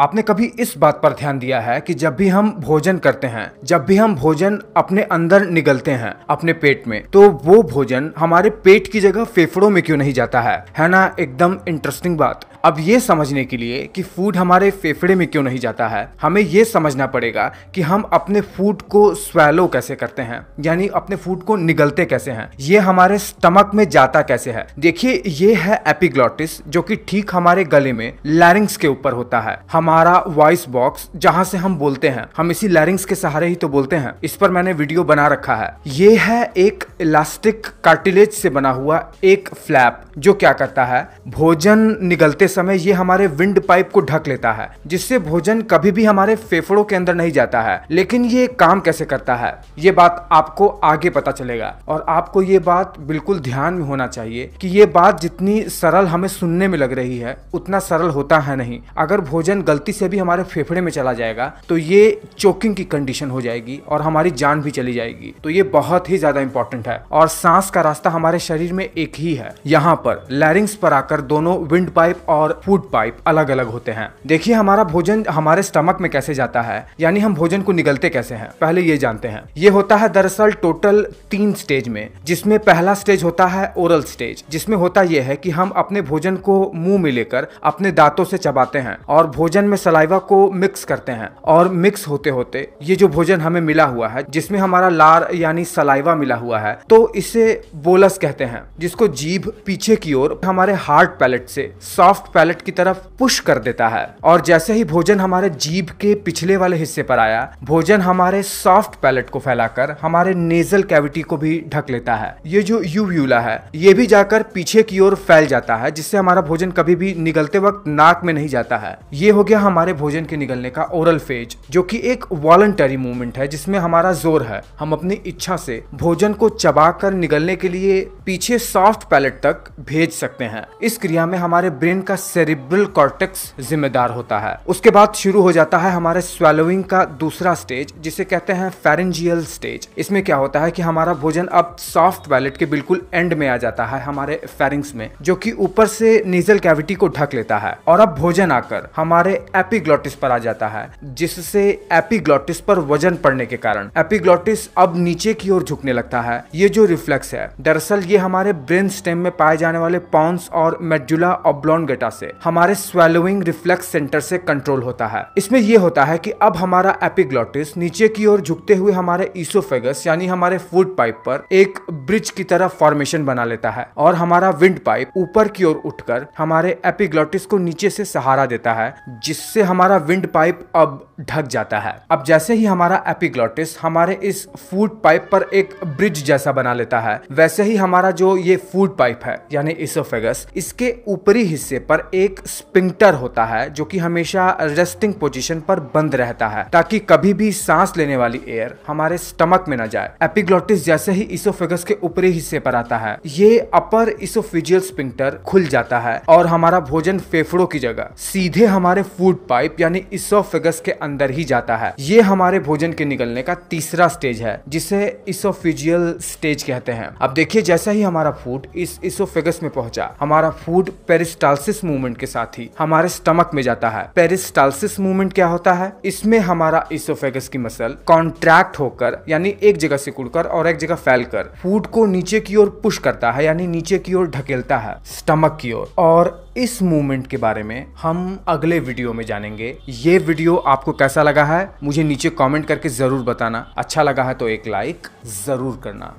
आपने कभी इस बात पर ध्यान दिया है कि जब भी हम भोजन करते हैं जब भी हम भोजन अपने अंदर निगलते हैं अपने पेट में तो वो भोजन हमारे पेट की जगह फेफड़ों में क्यों नहीं जाता है है ना एकदम इंटरेस्टिंग बात अब ये समझने के लिए कि फूड हमारे फेफड़े में क्यों नहीं जाता है हमें ये समझना पड़ेगा कि हम अपने फूड को स्वेलो कैसे करते हैं यानी अपने फूड को निगलते कैसे हैं ये हमारे स्टमक में जाता कैसे है देखिए ये है एपिग्लॉटिस जो कि ठीक हमारे गले में लैरिंग्स के ऊपर होता है हम हमारा वॉइस बॉक्स जहाँ से हम बोलते हैं हम इसी लैरिंग्स के सहारे ही तो बोलते हैं इस पर मैंने वीडियो बना रखा है ये है एक इलास्टिक कार्टिलेज से बना हुआ एक फ्लैप जो क्या करता है भोजन निगलते समय ये हमारे विंड पाइप को ढक लेता है जिससे भोजन कभी भी हमारे फेफड़ों के अंदर नहीं जाता है लेकिन ये काम कैसे करता है ये बात आपको आगे पता चलेगा और आपको ये बात बिल्कुल ध्यान में होना चाहिए कि ये बात जितनी सरल हमें सुनने में लग रही है उतना सरल होता है नहीं अगर भोजन गलत गलती से भी हमारे फेफड़े में चला जाएगा तो ये चोकिंग की कंडीशन हो जाएगी और हमारी जान भी चली जाएगी तो ये बहुत ही ज्यादा इंपॉर्टेंट है और सांस का रास्ता हमारे शरीर में एक ही है यहाँ पर लैरिंग्स पर आकर दोनों विंड पाइप और फूड पाइप अलग अलग होते हैं देखिए हमारा भोजन हमारे स्टमक में कैसे जाता है यानी हम भोजन को निगलते कैसे हैं पहले ये जानते हैं ये होता है दरअसल टोटल तीन स्टेज में जिसमें पहला स्टेज होता है ओरल स्टेज जिसमें होता यह है कि हम अपने भोजन को मुंह में लेकर अपने दांतों से चबाते हैं और भोजन भोजन में सलाइवा को मिक्स करते हैं और मिक्स होते होते ये जो भोजन हमें मिला हुआ है जिसमें हमारा लार यानी सलाइवा मिला हुआ है तो इसे बोलस कहते हैं जिसको जीभ पीछे की ओर हमारे हार्ड पैलेट से सॉफ्ट पैलेट की तरफ पुश कर देता है और जैसे ही भोजन हमारे जीभ के पिछले वाले हिस्से पर आया भोजन हमारे सॉफ्ट पैलेट को फैलाकर हमारे नेजल कैविटी को भी ढक लेता है ये जो यूव्यूला है ये भी जाकर पीछे की ओर फैल जाता है जिससे हमारा भोजन कभी भी निगलते वक्त नाक में नहीं जाता है ये हो गया गया हमारे भोजन के निकलने का ओरल फेज जो कि एक वॉलंटरी मूवमेंट है जिसमें हमारा जोर है हम अपनी इच्छा से भोजन को चबाकर निकलने के लिए पीछे सॉफ्ट पैलेट तक भेज सकते हैं इस क्रिया में हमारे ब्रेन का सेरिब्रल कॉर्टेक्स जिम्मेदार होता है उसके बाद शुरू हो जाता है हमारे स्वेलोइंग का दूसरा स्टेज जिसे कहते हैं फेरेंजियल स्टेज इसमें क्या होता है कि हमारा भोजन अब सॉफ्ट पैलेट के बिल्कुल एंड में आ जाता है हमारे फेरिंग्स में जो कि ऊपर से नेजल कैविटी को ढक लेता है और अब भोजन आकर हमारे एपिग्लॉटिस पर आ जाता है जिससे एपिग्लॉटिस पर वजन पड़ने के कारण एपिग्लॉटिस अब नीचे की ओर झुकने लगता है ये जो रिफ्लेक्स है दरअसल ये हमारे ब्रेन स्टेम में पाए जाने वाले पॉन्स और मेडुला ऑब्लॉन्गेटा से हमारे स्वेलोइंग रिफ्लेक्स सेंटर से कंट्रोल होता है इसमें यह होता है कि अब हमारा एपिग्लॉटिस नीचे की ओर झुकते हुए हमारे इसोफेगस यानी हमारे फूड पाइप पर एक ब्रिज की तरह फॉर्मेशन बना लेता है और हमारा विंड पाइप ऊपर की ओर उठकर हमारे एपिग्लॉटिस को नीचे से सहारा देता है जिससे हमारा विंड पाइप अब ढक जाता है अब जैसे ही हमारा एपिग्लॉटिस हमारे इस फूड पाइप पर एक ब्रिज जैसा बना लेता है वैसे ही हमारा जो ये फूड पाइप है यानी इसोफेगस इसके ऊपरी हिस्से पर एक स्पिंक्टर होता है जो कि हमेशा रेस्टिंग पोजिशन पर बंद रहता है ताकि कभी भी सांस लेने वाली एयर हमारे स्टमक में न जाए एपिग्लॉटिस जैसे ही इसोफेगस के ऊपरी हिस्से पर आता है ये अपर इसोफिजियल स्पिंक्टर खुल जाता है और हमारा भोजन फेफड़ों की जगह सीधे हमारे फूड पाइप यानी इसोफेगस के अंदर ही जाता है ये हमारे भोजन के निकलने का तीसरा स्टेज है जिसे इसोफिजियल स्टेज कहते हैं अब देखिए जैसा ही हमारा फूड इस इसोफेगस में पहुंचा हमारा फूड पेरिस्टालसिस मूवमेंट के साथ ही हमारे स्टमक में जाता है पेरिस्टालसिस मूवमेंट क्या होता है इसमें हमारा इसोफेगस की मसल कॉन्ट्रैक्ट होकर यानी एक जगह से कुड़कर और एक जगह फैलकर फूड को नीचे की ओर पुश करता है यानी नीचे की ओर ढकेलता है स्टमक की ओर और इस मूवमेंट के बारे में हम अगले वीडियो में जानेंगे ये वीडियो आपको कैसा लगा है मुझे नीचे कमेंट करके जरूर बताना अच्छा लगा है तो एक लाइक जरूर करना